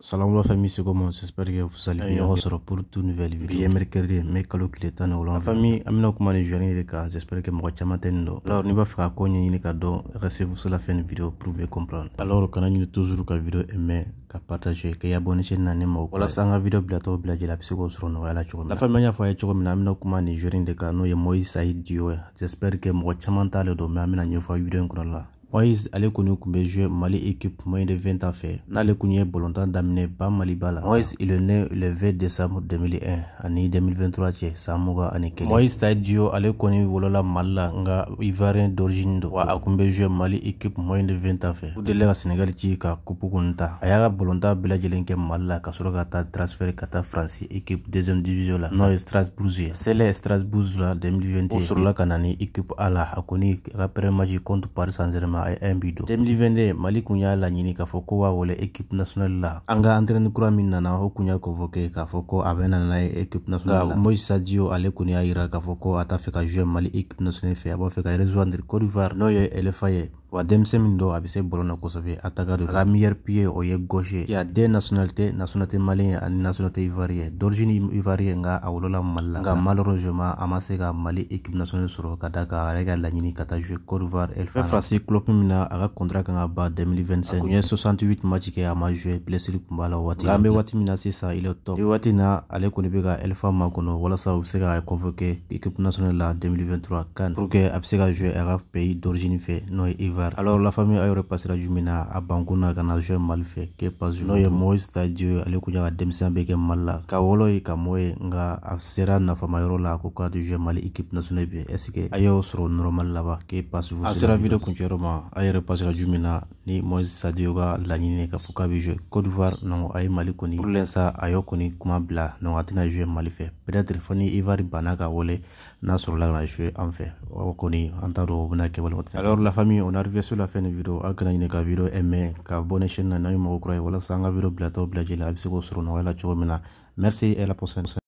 Salam la famille, c'est comment J'espère que vous allez ah, bien. On se retrouve pour toute nouvelle vidéo. Bien mercredi, mais kalo kile tan o la famille, amina kuma ni jani de cas J'espère que mɔgɔ caman tɛ Alors n'i b'a faire quoi ko ɲɛɲini ka restez-vous sur la fin de vidéo pour bien comprendre. Alors kana ɲini toujours ka vidéo aimer, ka partager, ka abonner chez na ne ma. Walasa an vidéo bila tɔ bila jɛla a bɛ se k'o sɔrɔ nɔgɔya la cogo La famille an y'a fɔ a ye cogo min comment amina kuma ni jani de ka n'o ye Moïse Saïd Diop J'espère que mɔgɔ caman t'ale dɔn, moi an bɛna ɲɛfɔ vidéo encore là. Moïse ale kɔni tun bɛ jouer Mali équipe moins de 20 ans fɛ n'ale tun ye balontan daminɛ ba Maliba la il est né le 20 décembre 2001 ani 2023 cɛ san mugan ani kelen Moïse ale kɔni wolola Mali la nka d'origine wa a tun bɛ Mali équipe moins de 20 ans fɛ u delila ka Sénégal ci ka coupe kɔni ta a y'a ka balontan bɛɛ lajɛlen kɛ Mali la transfert ka France équipe 2ème division la n'o Strasbourg C'est sɛlɛ Strasbourg la 2021 o Kanani ka na équipe A la a kɔni a ka contre Paris Saint-Germain ma a ye un bi don 2022 mali kun y'a laɲini k'a fɔ ko b'a wale équipe nationale la an ka entraîne kura min nana o kun y'a convoqué k'a fɔ ko a bɛ na ye équipe nationale la moise sadio ale kɔni y'a yira k'a fɔ ko a t'a fɛ ka jouer mali équipe nationale fɛ a b'a fɛ ka rejoindre Côte d'Ivoire n'o ye elefa ye Wa denmisɛn min a bɛ se bɔlɔ na kosɛbɛ a taga don a ka pied o ye gauche ye qui a deux nationalités nationalité malien ani nationalité ivoirienne d'origine ivoirienne nga a wolola Mali la nka malheureusement a ma se ka Mali équipe nationale sɔrɔ ka d'a kan ale ka laɲini ka taa jouer Côte d'Ivoire Elfana bɛ Faransi min na a ka contrat kan ka 2025 ye 68 match kɛ a ma jouer blessure tun b'a la o waati nka an bɛ waati min na sisan il est top waati na ale kɔni ka Elfa makɔnɔ walasa u bɛ se k'a convoquer équipe nationale la 2023 CAN pour que a bɛ se ka jouer a ka pays d'origine fɛ n'o ye alors la famille a yɛrɛ la Jumina à Banguna a bankun na ka na jouer Mali Moïse Sadio ale kun ka denmisɛn bɛ kɛ Mali la ka wɔlɔ ye ka mɔ ye nka a la ko k'a tɛ équipe nationale bi est ce que a y'o normal laban Kepa Que sera vous? kuncɛyɔrɔ ma de yɛrɛ pasira ju la Jumina ni Moïse Sadio la laɲini k'a fɔ k'a bɛ Côte d'Ivoire non a ye Mali pour l'instant a y'o kuma bla non a tɛna jouer Mali peut être Fanny Ivar Ivoire banna n'a sur la na jouer an fɛ o kɔni an t'a dɔn alors la famille on a arrivé sur la fin de vidéo a kana ɲini ka vidéo aimer ka bɔ ne chaîne na n'a ye mɔgɔ kura ye walasa an vidéo bilatɔ bila ji la a bi se k'o sɔrɔ nɔgɔya la cogo min merci et la prochaine